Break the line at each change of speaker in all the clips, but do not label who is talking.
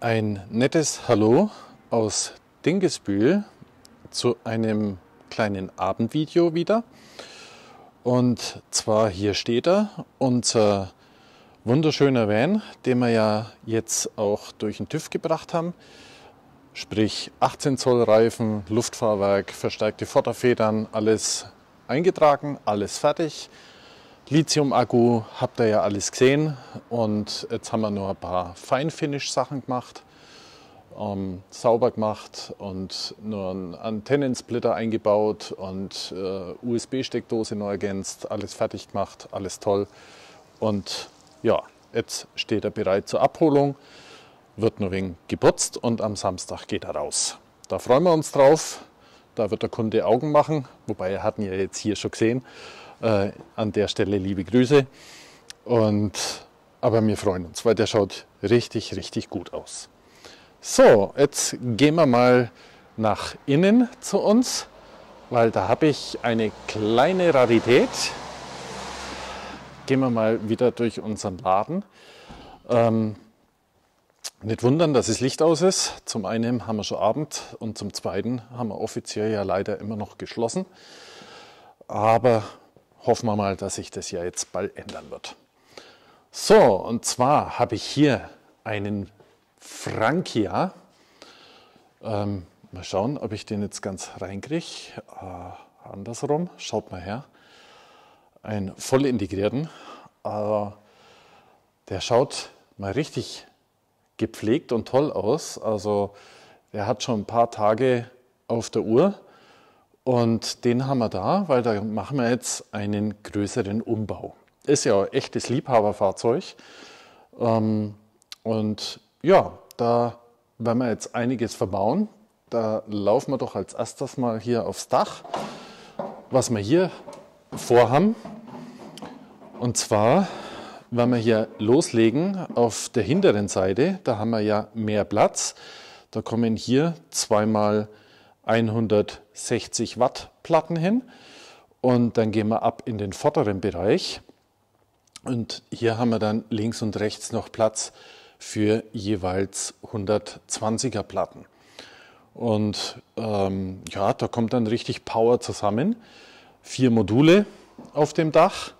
Ein nettes Hallo aus Dingesbühl zu einem kleinen Abendvideo wieder. Und zwar hier steht er, unser wunderschöner Van, den wir ja jetzt auch durch den TÜV gebracht haben. Sprich 18 Zoll Reifen, Luftfahrwerk, verstärkte Vorderfedern, alles eingetragen, alles fertig. Lithium-Akku habt ihr ja alles gesehen und jetzt haben wir nur ein paar Feinfinish-Sachen gemacht, ähm, sauber gemacht und nur einen Antennensplitter eingebaut und äh, USB-Steckdose neu ergänzt, alles fertig gemacht, alles toll. Und ja, jetzt steht er bereit zur Abholung, wird nur wegen geputzt und am Samstag geht er raus. Da freuen wir uns drauf. Da wird der Kunde Augen machen, wobei er hatten ja jetzt hier schon gesehen. Äh, an der Stelle liebe Grüße. Und, aber wir freuen uns, weil der schaut richtig, richtig gut aus. So, jetzt gehen wir mal nach innen zu uns, weil da habe ich eine kleine Rarität. Gehen wir mal wieder durch unseren Laden. Ähm, nicht wundern, dass es das Licht aus ist. Zum einen haben wir schon Abend und zum zweiten haben wir offiziell ja leider immer noch geschlossen. Aber hoffen wir mal, dass sich das ja jetzt bald ändern wird. So, und zwar habe ich hier einen Frankia. Ähm, mal schauen, ob ich den jetzt ganz reinkriege. Äh, andersrum, schaut mal her. Ein voll integrierten. Äh, der schaut mal richtig gepflegt und toll aus. Also er hat schon ein paar Tage auf der Uhr und den haben wir da, weil da machen wir jetzt einen größeren Umbau. Ist ja auch echtes Liebhaberfahrzeug. Ähm, und ja, da werden wir jetzt einiges verbauen. Da laufen wir doch als erstes mal hier aufs Dach, was wir hier vorhaben. Und zwar wenn wir hier loslegen, auf der hinteren Seite, da haben wir ja mehr Platz. Da kommen hier zweimal 160 Watt Platten hin. Und dann gehen wir ab in den vorderen Bereich. Und hier haben wir dann links und rechts noch Platz für jeweils 120er Platten. Und ähm, ja, da kommt dann richtig Power zusammen. Vier Module auf dem Dach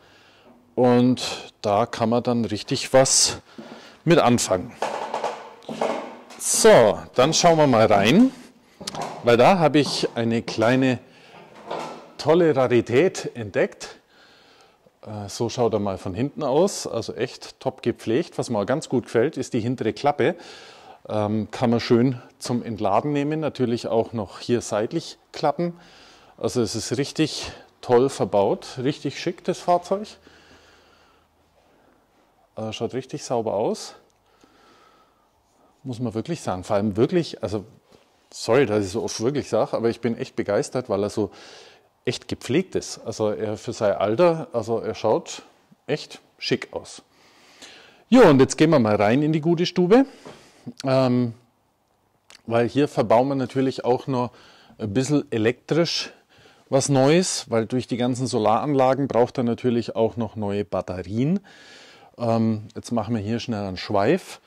und da kann man dann richtig was mit anfangen. So, dann schauen wir mal rein, weil da habe ich eine kleine tolle Rarität entdeckt. Äh, so schaut er mal von hinten aus, also echt top gepflegt. Was mir auch ganz gut gefällt, ist die hintere Klappe. Ähm, kann man schön zum Entladen nehmen, natürlich auch noch hier seitlich klappen. Also es ist richtig toll verbaut, richtig schick das Fahrzeug. Also schaut richtig sauber aus. Muss man wirklich sagen. Vor allem wirklich, also sorry, dass ich so oft wirklich sage, aber ich bin echt begeistert, weil er so echt gepflegt ist. Also er für sein Alter, also er schaut echt schick aus. Jo, und jetzt gehen wir mal rein in die gute Stube, ähm, weil hier verbauen wir natürlich auch noch ein bisschen elektrisch was Neues, weil durch die ganzen Solaranlagen braucht er natürlich auch noch neue Batterien. Ähm, jetzt machen wir hier schnell einen Schweif.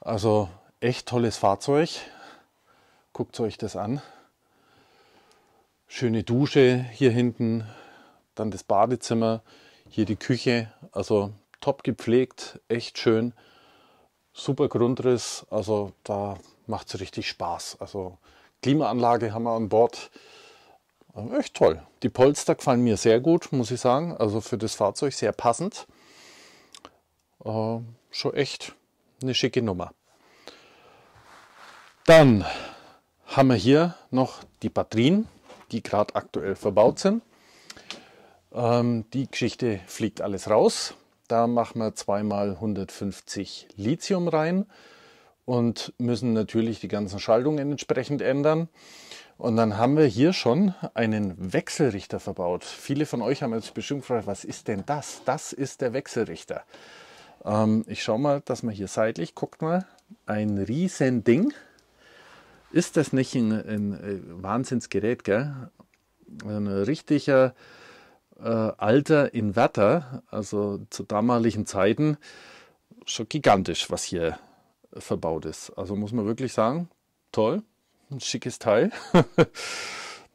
Also echt tolles Fahrzeug. Guckt euch das an. Schöne Dusche hier hinten, dann das Badezimmer, hier die Küche. Also top gepflegt, echt schön. Super Grundriss, also da macht es richtig Spaß. Also Klimaanlage haben wir an Bord. Echt toll. Die Polster gefallen mir sehr gut, muss ich sagen. Also für das Fahrzeug sehr passend. Äh, schon echt eine schicke Nummer. Dann haben wir hier noch die Batterien, die gerade aktuell verbaut sind. Ähm, die Geschichte fliegt alles raus. Da machen wir zweimal 150 Lithium rein und müssen natürlich die ganzen Schaltungen entsprechend ändern. Und dann haben wir hier schon einen Wechselrichter verbaut. Viele von euch haben jetzt bestimmt gefragt, was ist denn das? Das ist der Wechselrichter. Ähm, ich schaue mal, dass man hier seitlich, guckt mal, ein riesen Ding. Ist das nicht ein, ein Wahnsinnsgerät, gell? Ein richtiger äh, alter Inverter, also zu damaligen Zeiten schon gigantisch, was hier verbaut ist. Also muss man wirklich sagen, toll, ein schickes Teil.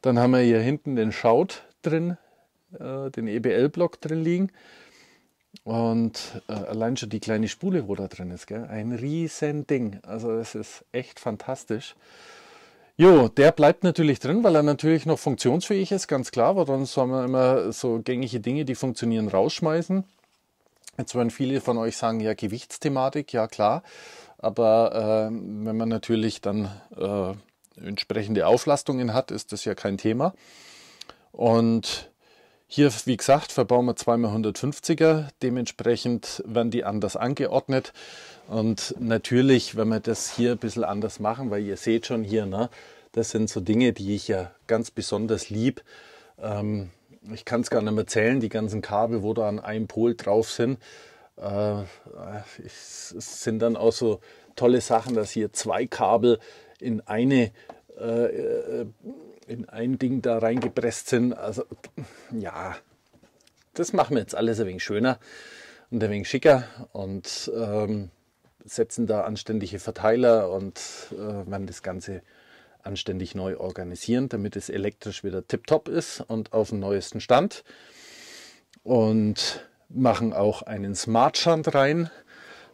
Dann haben wir hier hinten den Schaut drin, äh, den EBL-Block drin liegen. Und äh, allein schon die kleine Spule, wo da drin ist, gell? ein riesen Ding. Also es ist echt fantastisch. Jo, der bleibt natürlich drin, weil er natürlich noch funktionsfähig ist, ganz klar, Warum soll man immer so gängige Dinge, die funktionieren, rausschmeißen. Jetzt werden viele von euch sagen, ja, Gewichtsthematik, ja klar. Aber äh, wenn man natürlich dann äh, entsprechende Auflastungen hat, ist das ja kein Thema. Und hier, wie gesagt, verbauen wir zweimal 150er, dementsprechend werden die anders angeordnet. Und natürlich, wenn wir das hier ein bisschen anders machen, weil ihr seht schon hier, ne, das sind so Dinge, die ich ja ganz besonders lieb. Ähm, ich kann es gar nicht mehr zählen, die ganzen Kabel, wo da an einem Pol drauf sind. Äh, es sind dann auch so tolle Sachen, dass hier zwei Kabel in eine äh, äh in ein Ding da reingepresst sind. Also ja, das machen wir jetzt alles ein wenig schöner und ein wenig schicker und ähm, setzen da anständige Verteiler und äh, werden das Ganze anständig neu organisieren, damit es elektrisch wieder tiptop ist und auf dem neuesten Stand. Und machen auch einen Smart Shunt rein,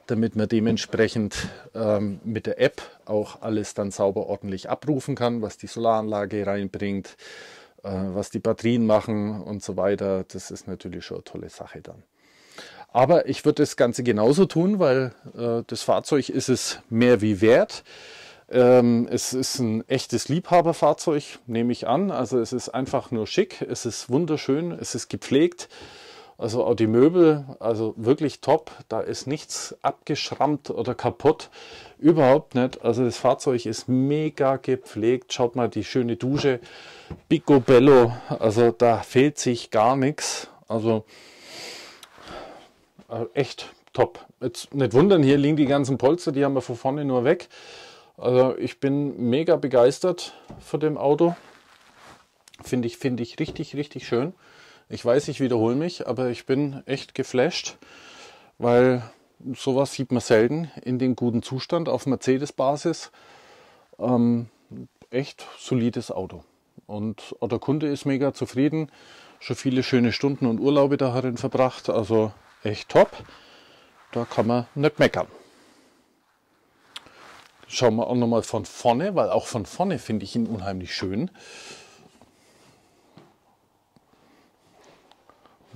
damit man dementsprechend ähm, mit der App auch alles dann sauber ordentlich abrufen kann, was die Solaranlage reinbringt, äh, was die Batterien machen und so weiter. Das ist natürlich schon eine tolle Sache dann. Aber ich würde das Ganze genauso tun, weil äh, das Fahrzeug ist es mehr wie wert. Ähm, es ist ein echtes Liebhaberfahrzeug, nehme ich an. Also es ist einfach nur schick, es ist wunderschön, es ist gepflegt. Also auch die Möbel, also wirklich top. Da ist nichts abgeschrammt oder kaputt. Überhaupt nicht. Also das Fahrzeug ist mega gepflegt. Schaut mal die schöne Dusche. Picobello. Also da fehlt sich gar nichts. Also äh, echt top. Jetzt nicht wundern, hier liegen die ganzen Polster, die haben wir von vorne nur weg. Also ich bin mega begeistert von dem Auto. Finde ich, finde ich richtig, richtig schön. Ich weiß, ich wiederhole mich, aber ich bin echt geflasht, weil sowas sieht man selten in dem guten Zustand auf Mercedes-Basis. Ähm, echt solides Auto. Und äh, der Kunde ist mega zufrieden. Schon viele schöne Stunden und Urlaube darin verbracht. Also echt top. Da kann man nicht meckern. Schauen wir auch nochmal von vorne, weil auch von vorne finde ich ihn unheimlich schön.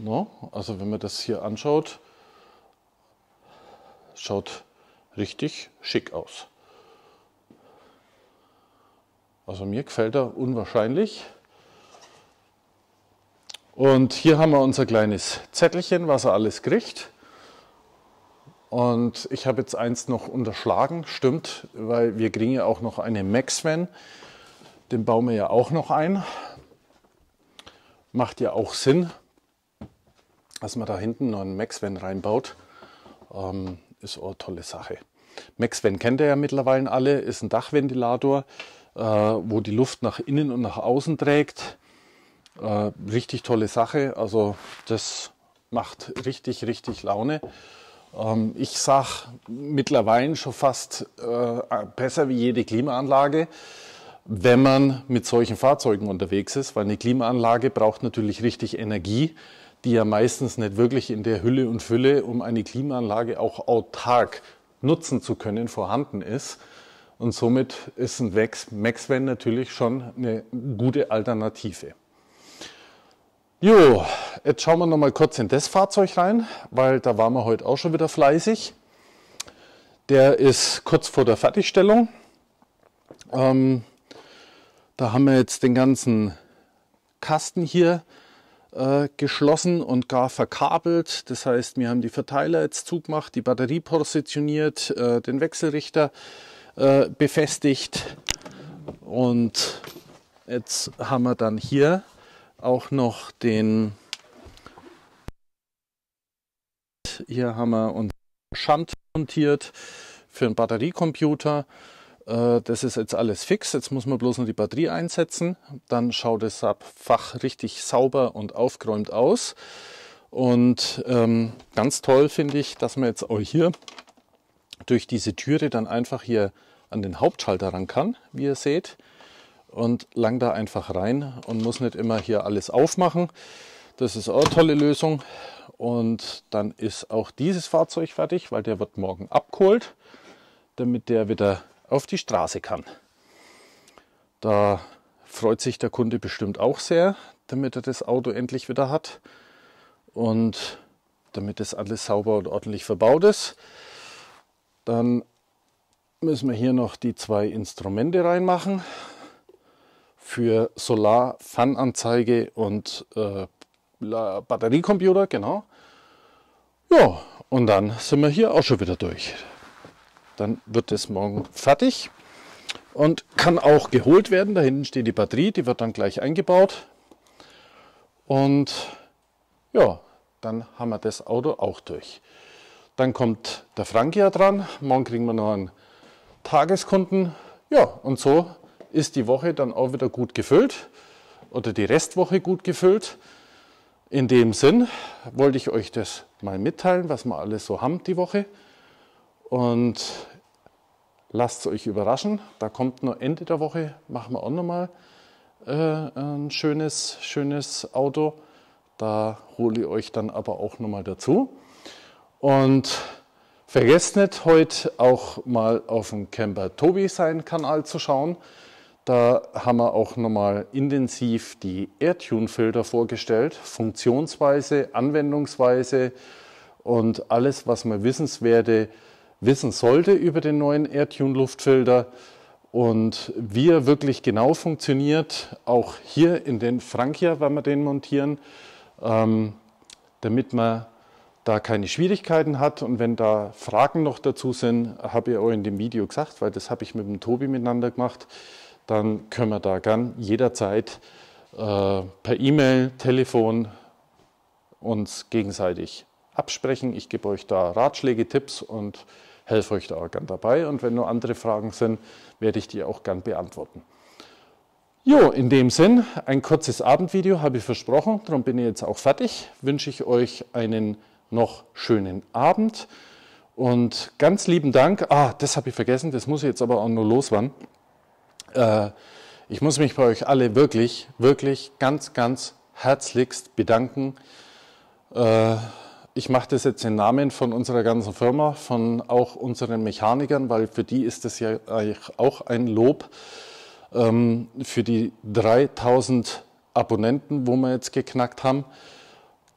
No? Also wenn man das hier anschaut, schaut richtig schick aus. Also mir gefällt er unwahrscheinlich. Und hier haben wir unser kleines Zettelchen, was er alles kriegt. Und ich habe jetzt eins noch unterschlagen, stimmt, weil wir kriegen ja auch noch eine Max-Van. Den bauen wir ja auch noch ein. Macht ja auch Sinn, dass man da hinten noch einen Maxven reinbaut, ähm, ist auch eine tolle Sache. Maxven kennt ihr ja mittlerweile alle, ist ein Dachventilator, äh, wo die Luft nach innen und nach außen trägt. Äh, richtig tolle Sache, also das macht richtig, richtig Laune. Ähm, ich sage mittlerweile schon fast äh, besser wie jede Klimaanlage, wenn man mit solchen Fahrzeugen unterwegs ist, weil eine Klimaanlage braucht natürlich richtig Energie die ja meistens nicht wirklich in der Hülle und Fülle, um eine Klimaanlage auch autark nutzen zu können, vorhanden ist. Und somit ist ein Maxvan natürlich schon eine gute Alternative. Jo, jetzt schauen wir nochmal kurz in das Fahrzeug rein, weil da waren wir heute auch schon wieder fleißig. Der ist kurz vor der Fertigstellung. Ähm, da haben wir jetzt den ganzen Kasten hier äh, geschlossen und gar verkabelt. Das heißt, wir haben die Verteiler jetzt zugemacht, die Batterie positioniert, äh, den Wechselrichter äh, befestigt und jetzt haben wir dann hier auch noch den hier haben wir uns Shunt montiert für einen Batteriecomputer äh, das ist jetzt alles fix, jetzt muss man bloß noch die Batterie einsetzen, dann schaut das Fach richtig sauber und aufgeräumt aus. Und ähm, ganz toll finde ich, dass man jetzt auch hier durch diese Türe dann einfach hier an den Hauptschalter ran kann, wie ihr seht, und lang da einfach rein und muss nicht immer hier alles aufmachen. Das ist auch eine tolle Lösung. Und dann ist auch dieses Fahrzeug fertig, weil der wird morgen abgeholt, damit der wieder auf die Straße kann. Da freut sich der Kunde bestimmt auch sehr, damit er das Auto endlich wieder hat und damit das alles sauber und ordentlich verbaut ist. Dann müssen wir hier noch die zwei Instrumente reinmachen für Solar, fun und äh, Batteriecomputer, genau. Ja, und dann sind wir hier auch schon wieder durch. Dann wird es morgen fertig und kann auch geholt werden. Da hinten steht die Batterie, die wird dann gleich eingebaut. Und ja, dann haben wir das Auto auch durch. Dann kommt der Frank ja dran. Morgen kriegen wir noch einen Tageskunden. Ja, und so ist die Woche dann auch wieder gut gefüllt oder die Restwoche gut gefüllt. In dem Sinn wollte ich euch das mal mitteilen, was wir alles so haben die Woche. Und lasst es euch überraschen. Da kommt nur Ende der Woche, machen wir auch nochmal äh, ein schönes, schönes Auto. Da hole ich euch dann aber auch nochmal dazu. Und vergesst nicht, heute auch mal auf dem Camper Tobi seinen Kanal zu schauen. Da haben wir auch nochmal intensiv die AirTune-Filter vorgestellt, Funktionsweise, Anwendungsweise und alles, was man wissenswerte wissen sollte über den neuen AirTune Luftfilter und wie er wirklich genau funktioniert. Auch hier in den Frankia werden wir den montieren, ähm, damit man da keine Schwierigkeiten hat. Und wenn da Fragen noch dazu sind, habe ich auch in dem Video gesagt, weil das habe ich mit dem Tobi miteinander gemacht, dann können wir da gern jederzeit äh, per E-Mail, Telefon uns gegenseitig absprechen. Ich gebe euch da Ratschläge, Tipps und helfe euch da auch gern dabei. Und wenn nur andere Fragen sind, werde ich die auch gern beantworten. Jo, in dem Sinn, ein kurzes Abendvideo habe ich versprochen, darum bin ich jetzt auch fertig. Wünsche ich euch einen noch schönen Abend und ganz lieben Dank. Ah, das habe ich vergessen, das muss ich jetzt aber auch nur loswerden. Äh, ich muss mich bei euch alle wirklich, wirklich ganz, ganz herzlichst bedanken. Äh, ich mache das jetzt im Namen von unserer ganzen Firma, von auch unseren Mechanikern, weil für die ist das ja auch ein Lob. Ähm, für die 3000 Abonnenten, wo wir jetzt geknackt haben.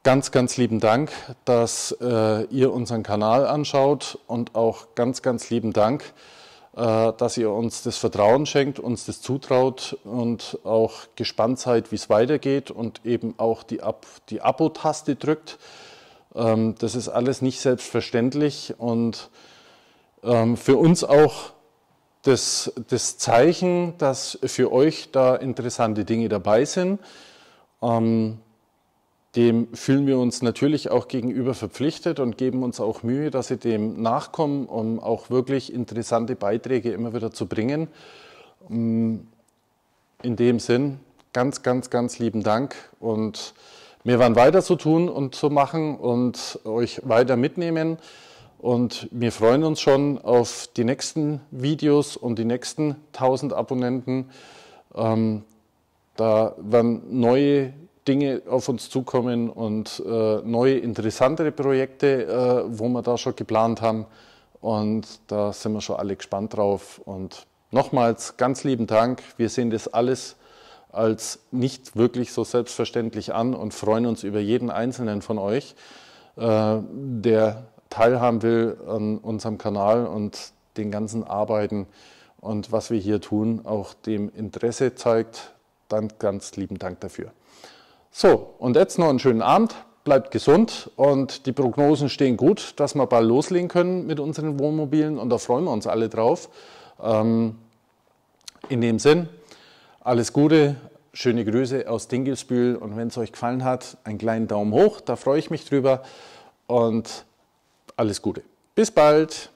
Ganz, ganz lieben Dank, dass äh, ihr unseren Kanal anschaut und auch ganz, ganz lieben Dank, äh, dass ihr uns das Vertrauen schenkt, uns das zutraut und auch gespannt seid, wie es weitergeht und eben auch die, Ab die Abo-Taste drückt. Ähm, das ist alles nicht selbstverständlich und ähm, für uns auch das, das, Zeichen, dass für euch da interessante Dinge dabei sind. Ähm, dem fühlen wir uns natürlich auch gegenüber verpflichtet und geben uns auch Mühe, dass sie dem nachkommen, um auch wirklich interessante Beiträge immer wieder zu bringen. Ähm, in dem Sinn, ganz, ganz, ganz lieben Dank und wir werden weiter zu tun und zu machen und euch weiter mitnehmen. Und wir freuen uns schon auf die nächsten Videos und die nächsten 1000 Abonnenten. Ähm, da werden neue Dinge auf uns zukommen und äh, neue interessantere Projekte, äh, wo wir da schon geplant haben. Und da sind wir schon alle gespannt drauf. Und nochmals ganz lieben Dank. Wir sehen das alles als nicht wirklich so selbstverständlich an und freuen uns über jeden einzelnen von euch, äh, der teilhaben will an unserem Kanal und den ganzen Arbeiten und was wir hier tun, auch dem Interesse zeigt. Dann ganz lieben Dank dafür. So, und jetzt noch einen schönen Abend. Bleibt gesund und die Prognosen stehen gut, dass wir bald loslegen können mit unseren Wohnmobilen und da freuen wir uns alle drauf. Ähm, in dem Sinn, alles Gute, schöne Grüße aus Dingelsbühl und wenn es euch gefallen hat, einen kleinen Daumen hoch, da freue ich mich drüber und alles Gute. Bis bald!